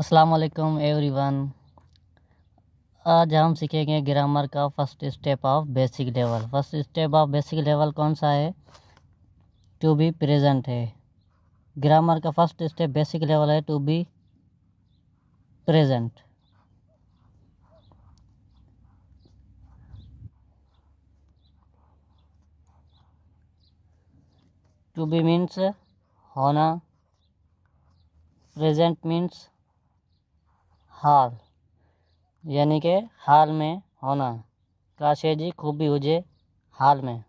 अस्सलाम वालेकुम एवरीवन आज हम सीखेंगे ग्रामर का first step of basic level first step of basic level कौन सा है टू बी प्रेजेंट है ग्रामर का फर्स्ट स्टेप बेसिक लेवल है to be present to be means होना प्रेजेंट मीन्स हाल यानी के हाल में होना काशे जी खूबी हुजे हाल में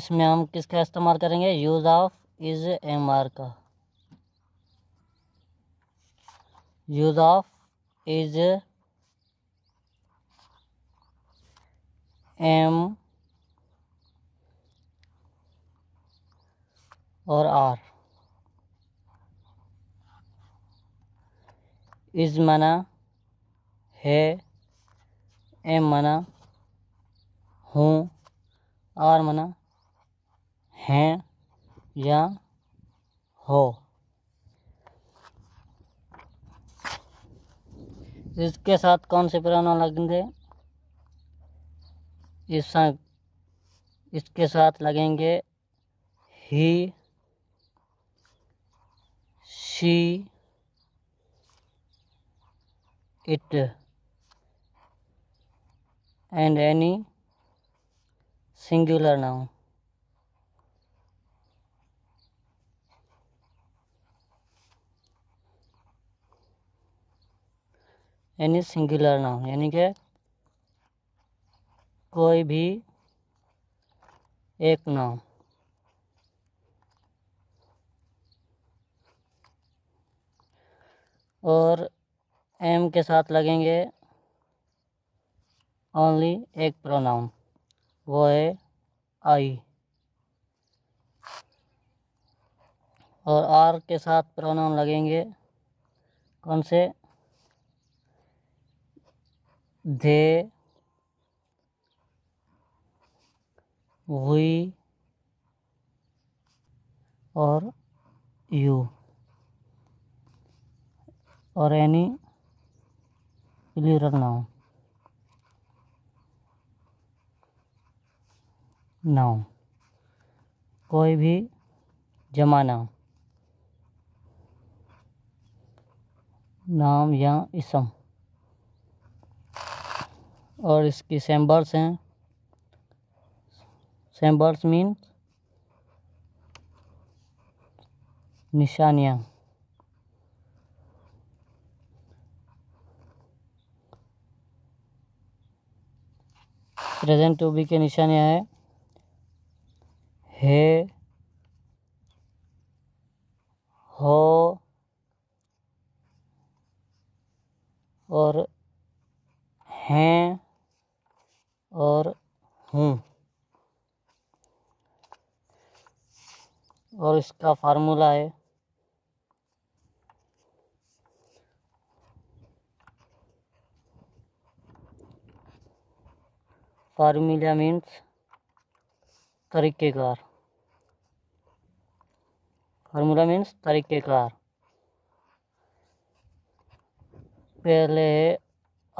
इसमें हम किसका इस्तेमाल करेंगे use of is am are का यूज़ ऑफ इज़ एम और आर इज़ मना है एम मना हूँ आर मना हैं या हो इसके साथ कौन से प्राण लगेंगे इस इसके साथ लगेंगे he she it and any singular noun यानी सिंगुलर नाउन यानी कि कोई भी एक नाउन और एम के साथ लगेंगे ओनली एक प्रोनाउन वो है आई और आर के साथ प्रोनाउन लगेंगे कौन से दे वी और यू और एनी के लिए रखना हो कोई भी जमा ना नाम या इसम और इसकी सेम्बर्स हैं सेम्बर्स मीन निशानियाँ प्रेजेंट टू बी के निशान यह है हे हो और हैं और हूँ और इसका फार्मूला है फार्मूला मीन्स तरीक़ेकार फार्मूला मीन्स तरीक़ेकार पहले है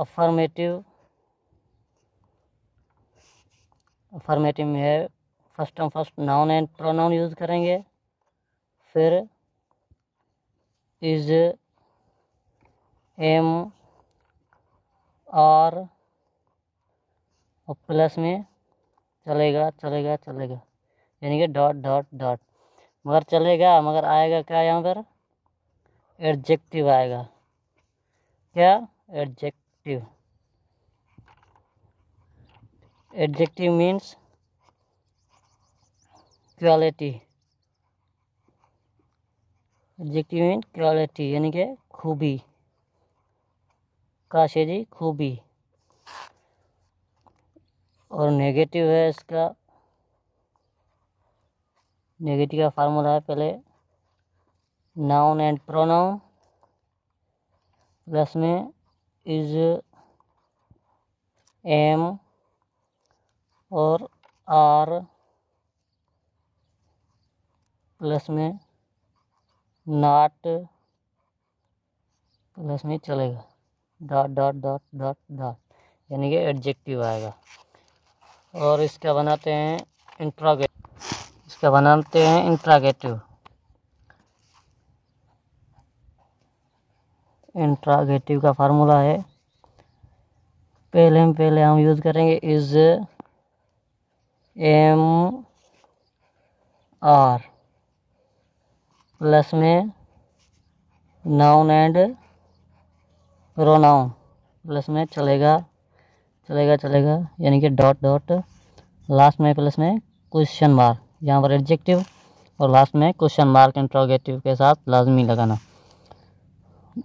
अफर्मेटिव अफर्मेटिव में है first and first noun and pronoun use करेंगे फिर इज़ एम आर और प्लस में चलेगा चलेगा चलेगा यानी कि डॉट डॉट डॉट मगर चलेगा मगर आएगा क्या यहाँ पर एडजेक्टिव आएगा क्या adjective adjective means quality adjective mean quality यानी कि खूबी काशे जी खूबी और नेगेटिव है इसका नेगेटिव का फार्मूला है पहले नाउन एंड प्रोनाउन प्लस में इज एम और आर प्लस में नाट प्लस में चलेगा dot dot dot dot dot यानी कि एडजेक्टिव आएगा और इसका बनाते हैं इंट्रागे इसका बनाते हैं इंट्रागेटिव इंट्रागेटिव का फार्मूला है पहले हम पहले हम यूज़ करेंगे इज एम आर प्लस में नाउन एंड रोनाउन प्लस में चलेगा चलेगा चलेगा यानी कि डॉट डॉट लास्ट में प्लस में क्वेश्चन मार्क यहाँ पर एडजेक्टिव और लास्ट में क्वेश्चन मार्क इंट्रोगेटिव के साथ लाजमी लगाना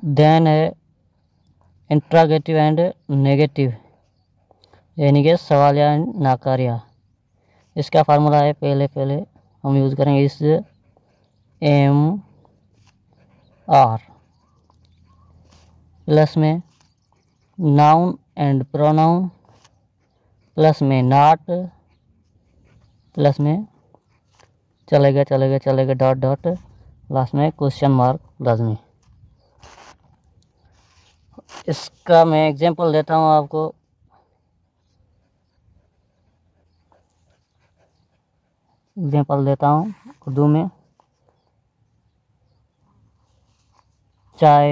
देन है इंट्रागेटिव एंड नेगेटिव यानी कि सवाल या नाकारिया इसका फार्मूला है पहले पहले हम यूज़ करेंगे इस एम आर प्लस में नाउन एंड प्रोनाउन प्लस में नाट प्लस में चलेगा चलेगा चलेगा डॉट डॉट लास्ट में क्वेश्चन मार्क लाजमी इसका मैं एग्जांपल देता हूँ आपको एग्जांपल देता हूँ उर्दू में चाय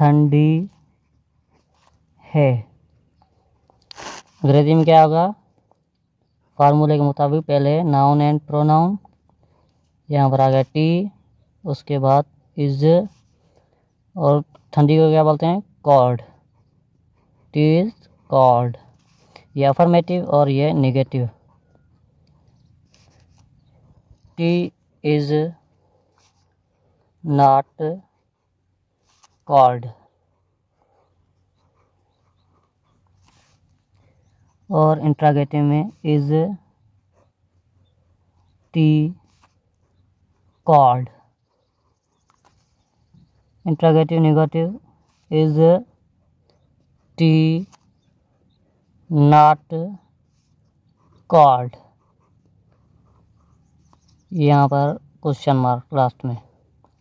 ठंडी है अंग्रेजी में क्या होगा फार्मूले के मुताबिक पहले नाउन एंड प्रोनाउन यहाँ पर आ गया टी उसके बाद इज और ठंडी को क्या बोलते हैं कॉर्ड टी इज कॉर्ड ये अफर्मेटिव और ये negative tea is not cold और इंट्रागेटिव में is tea cold interrogative negative is tea not cold यहाँ पर क्वेश्चन मार्क लास्ट में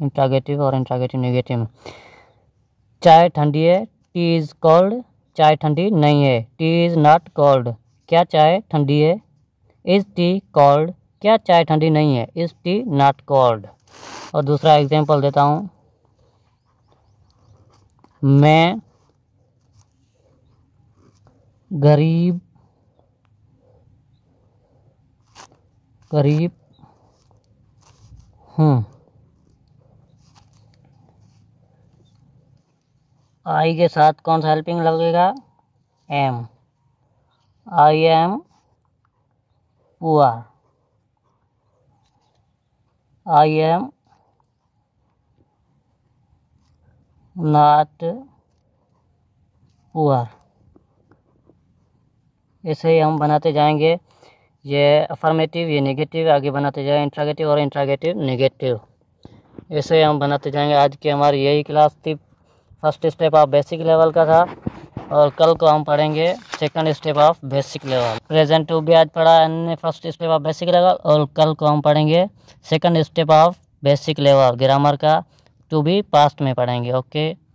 इंट्रागेटिव और इंट्रागेटिव नेगेटिव चाय ठंडी है टी इज़ कोल्ड चाय ठंडी नहीं है टी इज़ नॉट कोल्ड क्या चाय ठंडी है इज़ टी कोल्ड क्या चाय ठंडी नहीं है इज़ टी नॉट कोल्ड और दूसरा एग्जांपल देता हूँ मैं गरीब गरीब हूँ आई के साथ कौन सा हेल्पिंग लगेगा am I am poor I am not poor ऐसे ही हम बनाते जाएंगे ये अफर्मेटिव ये नेगेटिव आगे बनाते जाएंगे इंट्रागेटिव और इंट्रागेटिव नेगेटिव ऐसे ही हम बनाते जाएंगे आज की हमारी यही क्लास थी first step of basic level का था और कल को हम पढ़ेंगे second step of basic level present to be आज पढ़ा हमने first step of basic level और कल को हम पढ़ेंगे second step of basic level grammar का टू भी पास्ट में पढ़ेंगे ओके